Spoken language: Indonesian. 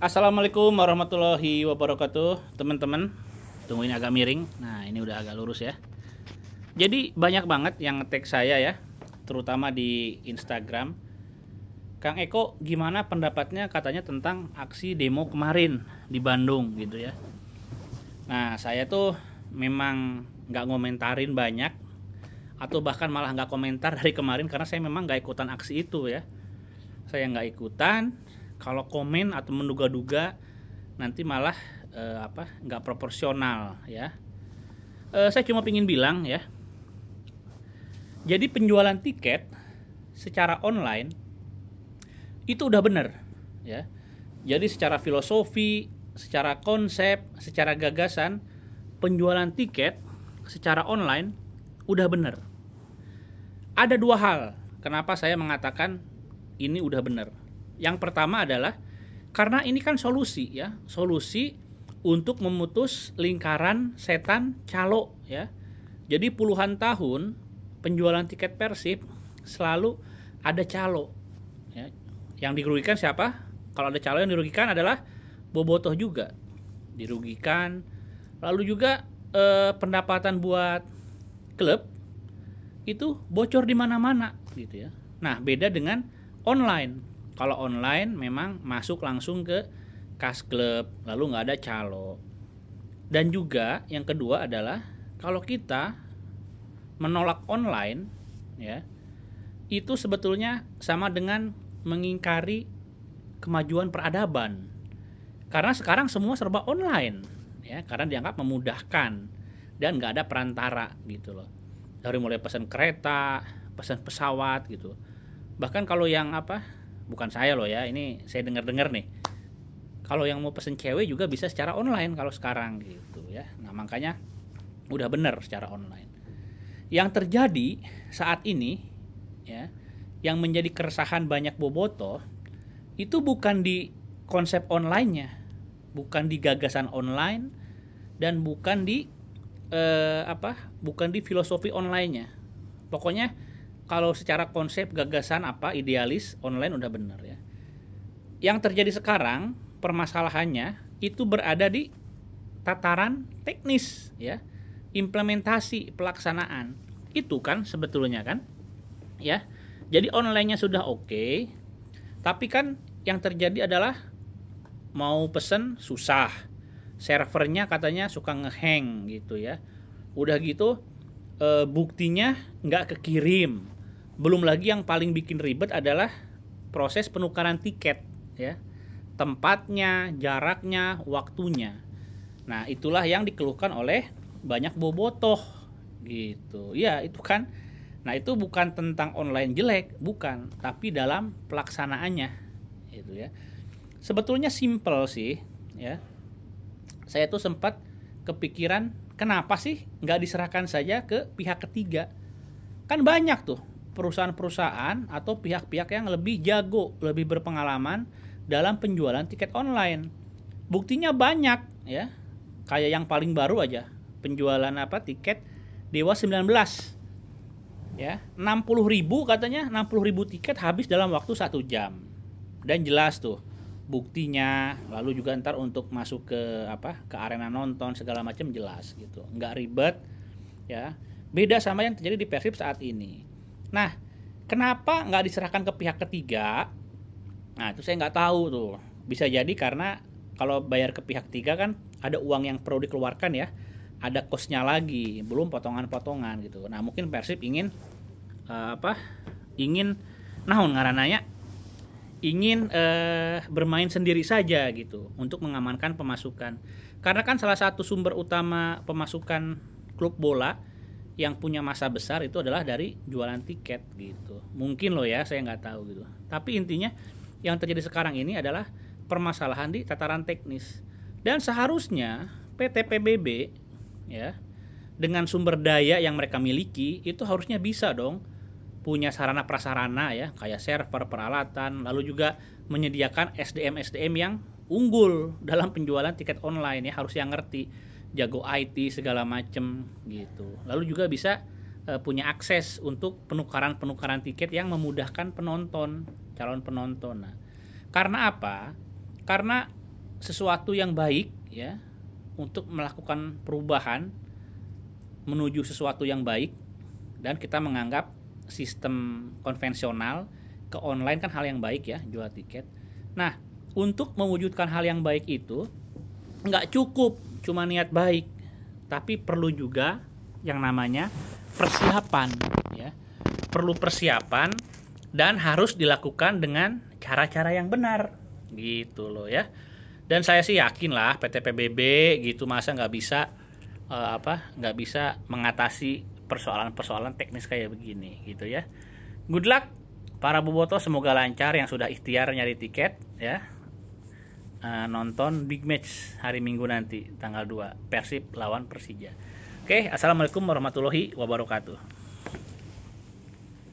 Assalamualaikum warahmatullahi wabarakatuh, teman-teman. Tungguin agak miring. Nah, ini udah agak lurus ya. Jadi banyak banget yang ngetek saya ya, terutama di Instagram. Kang Eko, gimana pendapatnya katanya tentang aksi demo kemarin di Bandung gitu ya? Nah, saya tuh memang nggak ngomentarin banyak atau bahkan malah nggak komentar dari kemarin karena saya memang nggak ikutan aksi itu ya. Saya nggak ikutan, kalau komen atau menduga-duga nanti malah eh, apa nggak proporsional ya. Eh, saya cuma ingin bilang ya. Jadi penjualan tiket secara online itu udah bener ya. Jadi secara filosofi, secara konsep, secara gagasan penjualan tiket secara online udah bener. Ada dua hal kenapa saya mengatakan ini udah bener. Yang pertama adalah karena ini kan solusi ya, solusi untuk memutus lingkaran setan calo ya. Jadi puluhan tahun penjualan tiket Persib selalu ada calo. Ya. Yang dirugikan siapa? Kalau ada calo yang dirugikan adalah bobotoh juga dirugikan. Lalu juga eh, pendapatan buat klub itu bocor di mana-mana gitu ya. Nah, beda dengan online. Kalau online memang masuk langsung ke kas klub, lalu nggak ada calo. Dan juga yang kedua adalah kalau kita menolak online, ya itu sebetulnya sama dengan mengingkari kemajuan peradaban. Karena sekarang semua serba online, ya karena dianggap memudahkan dan nggak ada perantara gitu loh. Dari mulai pesan kereta, pesan pesawat gitu. Bahkan kalau yang apa bukan saya loh ya ini saya dengar-dengar nih kalau yang mau pesen cewek juga bisa secara online kalau sekarang gitu ya nah makanya udah bener secara online yang terjadi saat ini ya yang menjadi keresahan banyak boboto itu bukan di konsep onlinenya bukan di gagasan online dan bukan di eh, apa bukan di filosofi onlinenya pokoknya kalau secara konsep gagasan apa idealis online udah bener ya. Yang terjadi sekarang permasalahannya itu berada di tataran teknis ya. Implementasi pelaksanaan itu kan sebetulnya kan ya. Jadi onlinenya sudah oke, okay, tapi kan yang terjadi adalah mau pesen susah. Servernya katanya suka ngeheng gitu ya. Udah gitu e, buktinya nggak kekirim belum lagi yang paling bikin ribet adalah proses penukaran tiket ya. Tempatnya, jaraknya, waktunya. Nah, itulah yang dikeluhkan oleh banyak bobotoh gitu. Ya, itu kan. Nah, itu bukan tentang online jelek, bukan, tapi dalam pelaksanaannya gitu ya. Sebetulnya simple sih ya. Saya tuh sempat kepikiran kenapa sih nggak diserahkan saja ke pihak ketiga? Kan banyak tuh perusahaan-perusahaan atau pihak-pihak yang lebih jago, lebih berpengalaman dalam penjualan tiket online. Buktinya banyak ya. Kayak yang paling baru aja, penjualan apa tiket Dewa 19. Ya, 60.000 katanya, 60.000 tiket habis dalam waktu satu jam. Dan jelas tuh buktinya, lalu juga ntar untuk masuk ke apa ke arena nonton segala macam jelas gitu, nggak ribet ya. Beda sama yang terjadi di Persib saat ini Nah, kenapa nggak diserahkan ke pihak ketiga? Nah, itu saya nggak tahu tuh. Bisa jadi karena kalau bayar ke pihak ketiga kan ada uang yang perlu dikeluarkan ya. Ada kosnya lagi, belum potongan-potongan gitu. Nah, mungkin Persib ingin uh, apa? Ingin naon ngarananya ingin uh, bermain sendiri saja gitu untuk mengamankan pemasukan karena kan salah satu sumber utama pemasukan klub bola yang punya masa besar itu adalah dari jualan tiket gitu mungkin loh ya saya nggak tahu gitu tapi intinya yang terjadi sekarang ini adalah permasalahan di tataran teknis dan seharusnya PT PBB ya dengan sumber daya yang mereka miliki itu harusnya bisa dong punya sarana prasarana ya kayak server peralatan lalu juga menyediakan SDM SDM yang unggul dalam penjualan tiket online ya harus yang ngerti jago IT segala macem gitu. Lalu juga bisa uh, punya akses untuk penukaran-penukaran tiket yang memudahkan penonton, calon penonton. Nah, karena apa? Karena sesuatu yang baik ya untuk melakukan perubahan menuju sesuatu yang baik dan kita menganggap sistem konvensional ke online kan hal yang baik ya jual tiket. Nah, untuk mewujudkan hal yang baik itu nggak cukup cuma niat baik, tapi perlu juga yang namanya persiapan ya. Perlu persiapan dan harus dilakukan dengan cara-cara yang benar gitu loh ya. Dan saya sih yakin lah PT PBB gitu masa nggak bisa uh, apa nggak bisa mengatasi persoalan-persoalan teknis kayak begini gitu ya. Good luck para boboto semoga lancar yang sudah ikhtiar nyari tiket ya uh, nonton big match hari Minggu nanti tanggal 2 Persib lawan Persija. Oke, okay, assalamualaikum warahmatullahi wabarakatuh.